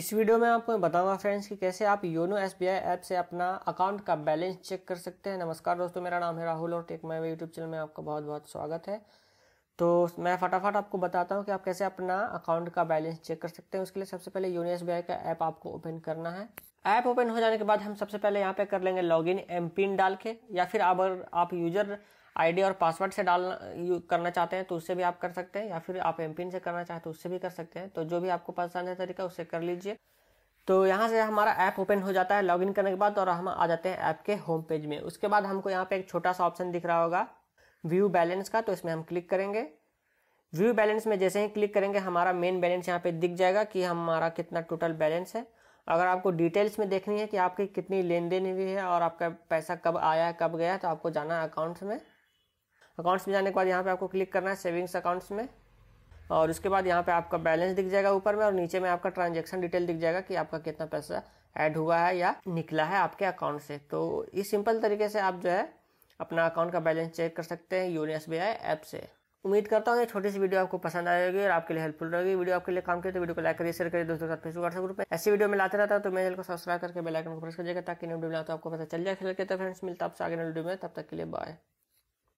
इस वीडियो में आपको बताऊंगा फ्रेंड्स कि कैसे आप योनो एस ऐप से अपना अकाउंट का बैलेंस चेक कर सकते हैं नमस्कार दोस्तों मेरा नाम है राहुल और टेक माई यूट्यूब चैनल में आपका बहुत बहुत स्वागत है तो मैं फटाफट आपको बताता हूँ कि आप कैसे अपना अकाउंट का बैलेंस चेक कर सकते हैं उसके लिए सबसे पहले योनो एस का ऐप आपको ओपन करना है ऐप ओपन हो जाने के बाद हम सबसे पहले यहाँ पे कर लेंगे इन एम पिन डाल के या फिर अगर आप यूजर आईडी और पासवर्ड से डाल करना चाहते हैं तो उससे भी आप कर सकते हैं या फिर आप एम से करना चाहते हैं तो उससे भी कर सकते हैं तो जो भी आपको पसंद है तरीका उससे कर लीजिए तो यहाँ से हमारा ऐप ओपन हो जाता है लॉगिन करने के बाद और हम आ जाते हैं ऐप के होम पेज में उसके बाद हमको यहाँ पे एक छोटा सा ऑप्शन दिख रहा होगा व्यू बैलेंस का तो इसमें हम क्लिक करेंगे व्यू बैलेंस में जैसे ही क्लिक करेंगे हमारा मेन बैलेंस यहाँ पे दिख जाएगा कि हमारा कितना टोटल बैलेंस है अगर आपको डिटेल्स में देखनी है कि आपकी कितनी लेन देन हुई है और आपका पैसा कब आया है कब गया है तो आपको जाना है अकाउंट्स में अकाउंट्स में जाने के बाद यहाँ पे आपको क्लिक करना है सेविंग्स अकाउंट्स में और उसके बाद यहाँ पे आपका बैलेंस दिख जाएगा ऊपर में और नीचे में आपका ट्रांजेक्शन डिटेल दिख जाएगा कि आपका कितना पैसा ऐड हुआ है या निकला है आपके अकाउंट से तो इस सिंपल तरीके से आप जो है अपना अकाउंट का बैलेंस चेक कर सकते हैं यूनो एस ऐप से उम्मीद करता हूँ ये छोटी सी वीडियो आपको पसंद आएगी और आपके लिए हेल्पफुल रहेगी वीडियो आपके लिए काम करे तो वीडियो को लाइक करिए शेयर करिए दोस्तों के साथ फेसबुक व्हाट्सएप ग्रुप में ऐसी वीडियो में लाते रहता हूँ तो मेरे को सब्सक्राइब करके बेल आइकन को प्रेस कर जाएगा ताकि नई वीडियो आता तो आपको पता चल जाए खेल के तो फ्रेंड्स मिलता आपसे आगे नई वीडियो में तब तक के लिए बाय